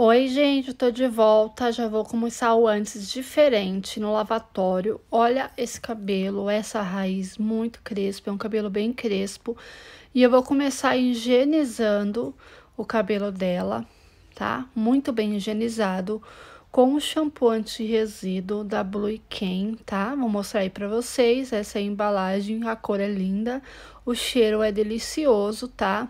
Oi, gente, tô de volta. Já vou começar o antes diferente no lavatório. Olha esse cabelo, essa raiz muito crespo, é um cabelo bem crespo. E eu vou começar higienizando o cabelo dela, tá? Muito bem higienizado com o shampoo anti-resíduo da Blue Ken, tá? Vou mostrar aí pra vocês. Essa é a embalagem, a cor é linda, o cheiro é delicioso, tá?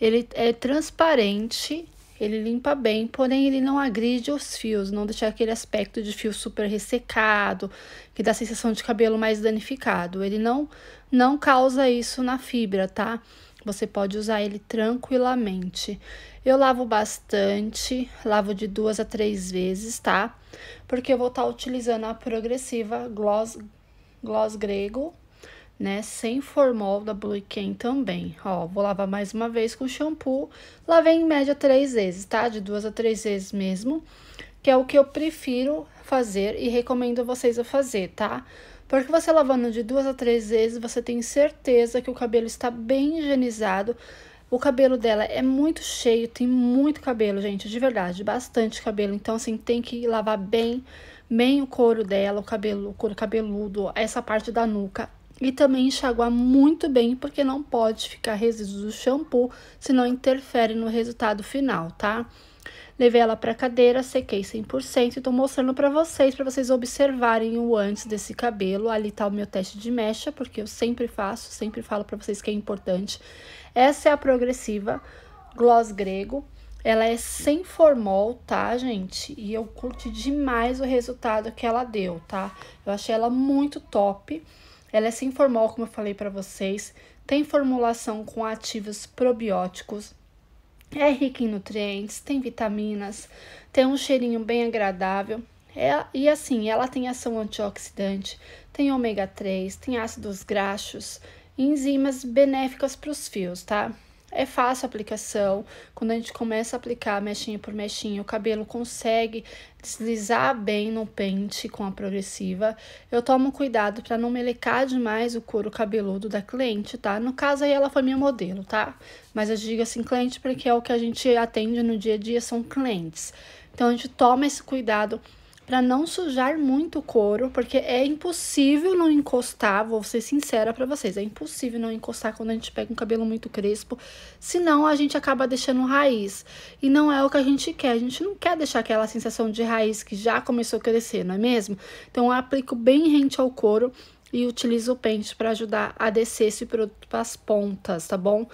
Ele é transparente ele limpa bem, porém ele não agride os fios, não deixa aquele aspecto de fio super ressecado, que dá a sensação de cabelo mais danificado. Ele não não causa isso na fibra, tá? Você pode usar ele tranquilamente. Eu lavo bastante, lavo de duas a três vezes, tá? Porque eu vou estar tá utilizando a progressiva Gloss, gloss Grego né? Sem formol da Blue Ken também. Ó, vou lavar mais uma vez com shampoo. Lavei em média três vezes, tá? De duas a três vezes mesmo. Que é o que eu prefiro fazer e recomendo vocês a fazer, tá? Porque você lavando de duas a três vezes, você tem certeza que o cabelo está bem higienizado. O cabelo dela é muito cheio, tem muito cabelo, gente, de verdade, bastante cabelo. Então, assim, tem que lavar bem, bem o couro dela, o cabelo, o couro cabeludo, essa parte da nuca e também enxaguar muito bem, porque não pode ficar resíduos do shampoo, senão interfere no resultado final, tá? Levei ela para cadeira, sequei 100% e estou mostrando para vocês, para vocês observarem o antes desse cabelo. Ali tá o meu teste de mecha, porque eu sempre faço, sempre falo para vocês que é importante. Essa é a progressiva gloss grego. Ela é sem formol, tá, gente? E eu curti demais o resultado que ela deu, tá? Eu achei ela muito top. Ela é sem formal, como eu falei para vocês, tem formulação com ativos probióticos, é rica em nutrientes, tem vitaminas, tem um cheirinho bem agradável. É, e assim, ela tem ação antioxidante, tem ômega 3, tem ácidos graxos, enzimas benéficas para os fios, tá? É fácil a aplicação. Quando a gente começa a aplicar mechinha por mechinha, o cabelo consegue deslizar bem no pente com a progressiva. Eu tomo cuidado para não melecar demais o couro cabeludo da cliente, tá? No caso aí ela foi minha modelo, tá? Mas eu digo assim cliente porque é o que a gente atende no dia a dia são clientes. Então a gente toma esse cuidado para não sujar muito o couro, porque é impossível não encostar, vou ser sincera para vocês, é impossível não encostar quando a gente pega um cabelo muito crespo, senão a gente acaba deixando raiz. E não é o que a gente quer, a gente não quer deixar aquela sensação de raiz que já começou a crescer, não é mesmo? Então eu aplico bem rente ao couro e utilizo o pente para ajudar a descer esse produto para as pontas, tá bom?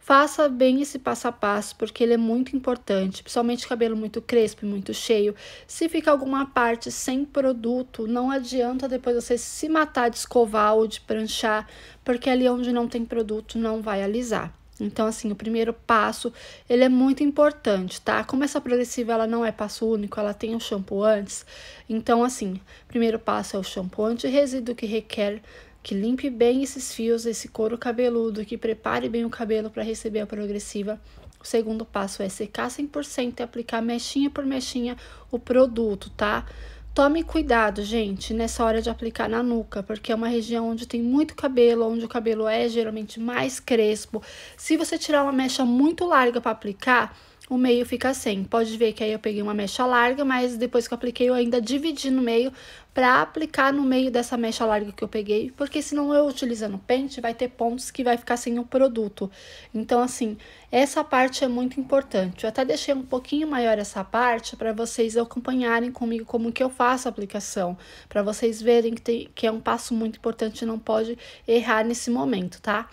Faça bem esse passo a passo, porque ele é muito importante, principalmente cabelo muito crespo e muito cheio. Se fica alguma parte sem produto, não adianta depois você se matar de escovar ou de pranchar, porque ali onde não tem produto não vai alisar. Então, assim, o primeiro passo, ele é muito importante, tá? Como essa progressiva, ela não é passo único, ela tem o shampoo antes. Então, assim, primeiro passo é o shampoo anti-resíduo que requer que limpe bem esses fios, esse couro cabeludo, que prepare bem o cabelo para receber a progressiva. O segundo passo é secar 100% e aplicar mechinha por mechinha o produto, tá? Tome cuidado, gente, nessa hora de aplicar na nuca, porque é uma região onde tem muito cabelo, onde o cabelo é geralmente mais crespo. Se você tirar uma mecha muito larga para aplicar, o meio fica sem. Pode ver que aí eu peguei uma mecha larga, mas depois que eu apliquei, eu ainda dividi no meio para aplicar no meio dessa mecha larga que eu peguei, porque senão eu utilizando pente, vai ter pontos que vai ficar sem o produto. Então, assim, essa parte é muito importante. Eu até deixei um pouquinho maior essa parte para vocês acompanharem comigo como que eu faço a aplicação, para vocês verem que, tem, que é um passo muito importante, não pode errar nesse momento, tá? Tá?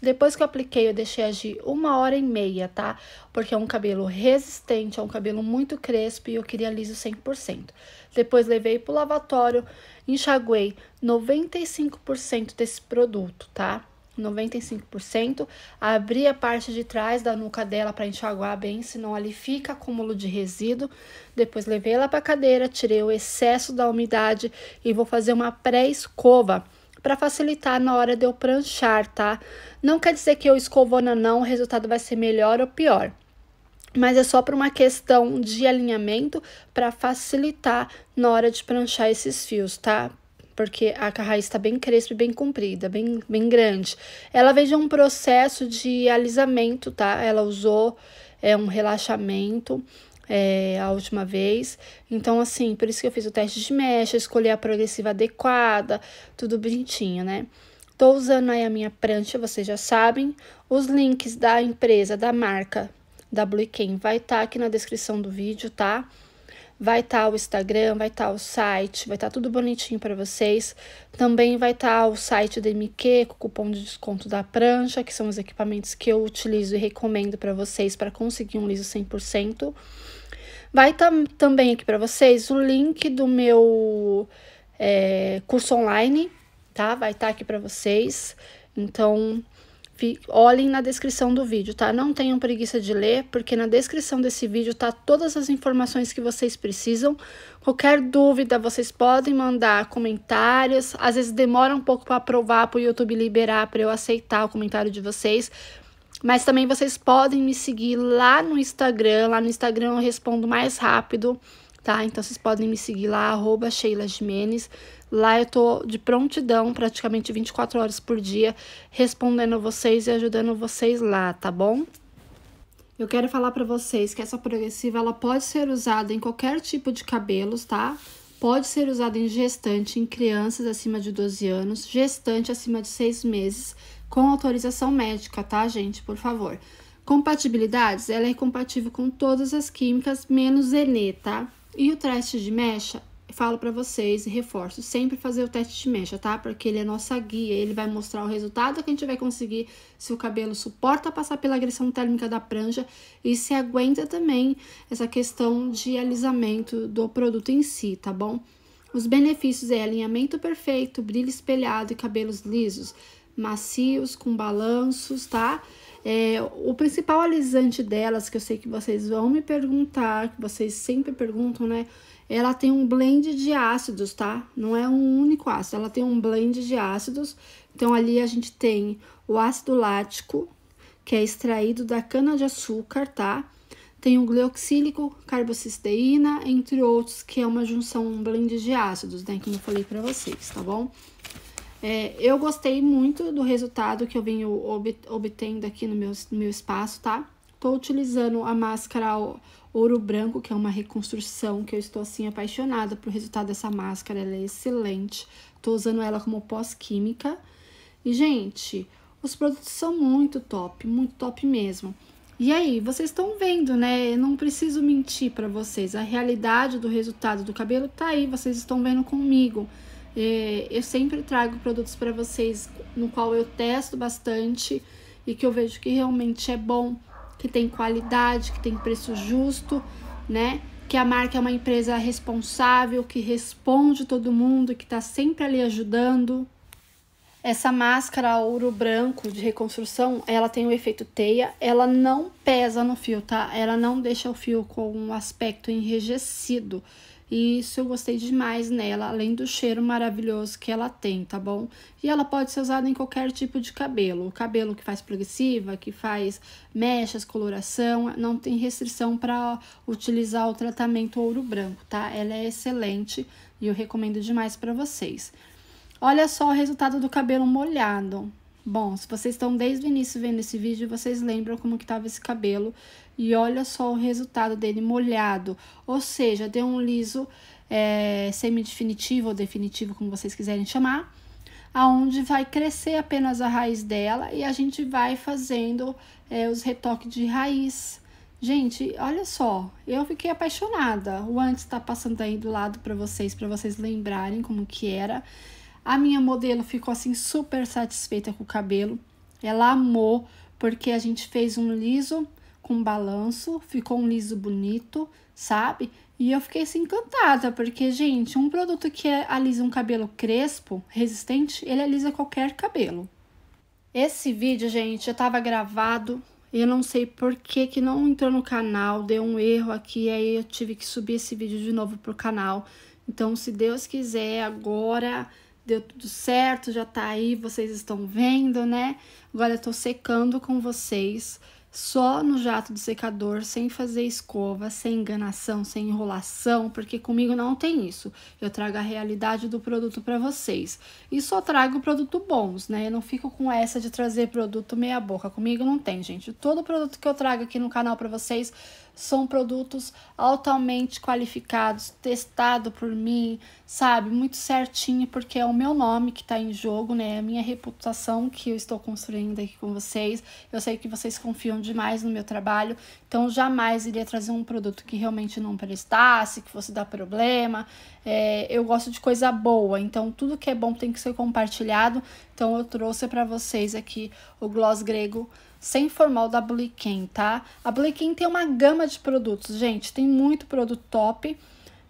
Depois que eu apliquei, eu deixei agir uma hora e meia, tá? Porque é um cabelo resistente, é um cabelo muito crespo e eu queria liso 100%. Depois levei pro lavatório, enxaguei 95% desse produto, tá? 95%, abri a parte de trás da nuca dela para enxaguar bem, senão ali fica acúmulo de resíduo. Depois levei ela para cadeira, tirei o excesso da umidade e vou fazer uma pré-escova para facilitar na hora de eu pranchar, tá? Não quer dizer que eu escovo na não, o resultado vai ser melhor ou pior. Mas é só para uma questão de alinhamento para facilitar na hora de pranchar esses fios, tá? porque a raiz está bem crespa e bem comprida, bem, bem grande. Ela veio de um processo de alisamento, tá? Ela usou é, um relaxamento é, a última vez. Então, assim, por isso que eu fiz o teste de mecha, escolhi a progressiva adequada, tudo bonitinho, né? Tô usando aí a minha prancha, vocês já sabem. Os links da empresa, da marca da Blue Ken vai estar tá aqui na descrição do vídeo, tá? Vai estar tá o Instagram, vai estar tá o site, vai estar tá tudo bonitinho para vocês. Também vai estar tá o site da MQ com o cupom de desconto da prancha, que são os equipamentos que eu utilizo e recomendo para vocês para conseguir um liso 100%. Vai estar também aqui para vocês o link do meu é, curso online, tá? Vai estar tá aqui para vocês. Então, olhem na descrição do vídeo, tá? Não tenham preguiça de ler, porque na descrição desse vídeo tá todas as informações que vocês precisam. Qualquer dúvida, vocês podem mandar comentários. Às vezes demora um pouco para aprovar, para o YouTube liberar, para eu aceitar o comentário de vocês. Mas também vocês podem me seguir lá no Instagram. Lá no Instagram eu respondo mais rápido tá? Então vocês podem me seguir lá, arroba Sheila Jimenez. Lá eu tô de prontidão, praticamente 24 horas por dia, respondendo vocês e ajudando vocês lá, tá bom? Eu quero falar para vocês que essa progressiva ela pode ser usada em qualquer tipo de cabelos, tá? Pode ser usada em gestante, em crianças acima de 12 anos, gestante acima de 6 meses, com autorização médica, tá, gente? Por favor. Compatibilidades, ela é compatível com todas as químicas, menos ENE, tá? E o teste de mecha, falo para vocês e reforço, sempre fazer o teste de mecha, tá? Porque ele é nossa guia, ele vai mostrar o resultado que a gente vai conseguir se o cabelo suporta passar pela agressão térmica da prancha e se aguenta também essa questão de alisamento do produto em si, tá bom? Os benefícios é alinhamento perfeito, brilho espelhado e cabelos lisos, macios, com balanços, tá? É, o principal alisante delas, que eu sei que vocês vão me perguntar, que vocês sempre perguntam, né? Ela tem um blend de ácidos, tá? Não é um único ácido, ela tem um blend de ácidos. Então, ali a gente tem o ácido lático, que é extraído da cana-de-açúcar, tá? Tem o glioxílico, carbocisteína, entre outros, que é uma junção, um blend de ácidos, né? Como eu falei pra vocês, tá bom? É, eu gostei muito do resultado que eu venho ob obtendo aqui no meu, no meu espaço, tá? Tô utilizando a máscara ouro branco, que é uma reconstrução, que eu estou, assim, apaixonada pro resultado dessa máscara. Ela é excelente. Tô usando ela como pós-química. E, gente, os produtos são muito top, muito top mesmo. E aí, vocês estão vendo, né? Eu não preciso mentir para vocês. A realidade do resultado do cabelo tá aí, vocês estão vendo comigo. É, eu sempre trago produtos para vocês no qual eu testo bastante e que eu vejo que realmente é bom, que tem qualidade, que tem preço justo, né? Que a marca é uma empresa responsável, que responde todo mundo, que está sempre ali ajudando. Essa máscara ouro branco de reconstrução, ela tem o um efeito teia, ela não pesa no fio, tá? Ela não deixa o fio com um aspecto enrijecido. E isso eu gostei demais nela, além do cheiro maravilhoso que ela tem, tá bom? E ela pode ser usada em qualquer tipo de cabelo. O cabelo que faz progressiva, que faz mechas, coloração, não tem restrição para utilizar o tratamento ouro branco, tá? Ela é excelente e eu recomendo demais para vocês. Olha só o resultado do cabelo molhado. Bom, se vocês estão desde o início vendo esse vídeo, vocês lembram como que tava esse cabelo. E olha só o resultado dele molhado, ou seja, deu um liso é, semi-definitivo ou definitivo, como vocês quiserem chamar, aonde vai crescer apenas a raiz dela e a gente vai fazendo é, os retoques de raiz. Gente, olha só, eu fiquei apaixonada. O antes está passando aí do lado para vocês, para vocês lembrarem como que era. A minha modelo ficou assim super satisfeita com o cabelo. Ela amou porque a gente fez um liso com balanço, ficou um liso bonito, sabe? E eu fiquei assim, encantada, porque, gente, um produto que é, alisa um cabelo crespo, resistente, ele alisa qualquer cabelo. Esse vídeo, gente, eu tava gravado, eu não sei por que que não entrou no canal, deu um erro aqui, aí eu tive que subir esse vídeo de novo pro canal. Então, se Deus quiser, agora deu tudo certo, já tá aí, vocês estão vendo, né? Agora eu tô secando com vocês só no jato do secador, sem fazer escova, sem enganação, sem enrolação, porque comigo não tem isso. Eu trago a realidade do produto para vocês. E só trago produto bons, né? Eu não fico com essa de trazer produto meia boca. Comigo não tem, gente. Todo produto que eu trago aqui no canal para vocês são produtos altamente qualificados, testado por mim, sabe? Muito certinho, porque é o meu nome que tá em jogo, né? É a minha reputação que eu estou construindo aqui com vocês. Eu sei que vocês confiam demais no meu trabalho, então jamais iria trazer um produto que realmente não prestasse, que fosse dar problema. É, eu gosto de coisa boa, então tudo que é bom tem que ser compartilhado. Então eu trouxe para vocês aqui o gloss grego sem formal da Bliquem, tá? A Bliquem tem uma gama de produtos, gente, tem muito produto top,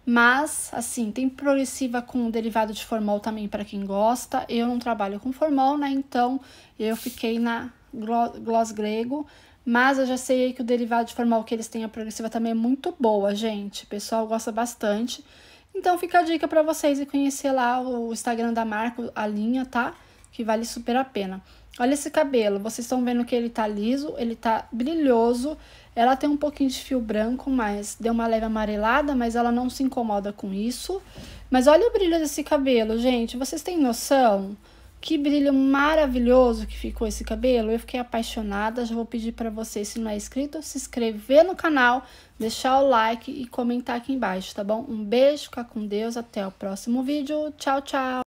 mas assim, tem progressiva com derivado de formal também para quem gosta. Eu não trabalho com formal, né? Então, eu fiquei na gloss grego, mas eu já sei que o derivado de formal que eles têm a progressiva também é muito boa, gente. O pessoal gosta bastante. Então fica a dica para vocês e conhecer lá o Instagram da marca, a linha, tá? Que vale super a pena. Olha esse cabelo, vocês estão vendo que ele tá liso, ele tá brilhoso. Ela tem um pouquinho de fio branco, mas deu uma leve amarelada, mas ela não se incomoda com isso. Mas olha o brilho desse cabelo, gente. Vocês têm noção? Que brilho maravilhoso que ficou esse cabelo. Eu fiquei apaixonada. Já vou pedir para vocês, se não é inscrito, se inscrever no canal, deixar o like e comentar aqui embaixo, tá bom? Um beijo, fica com Deus. Até o próximo vídeo. Tchau, tchau.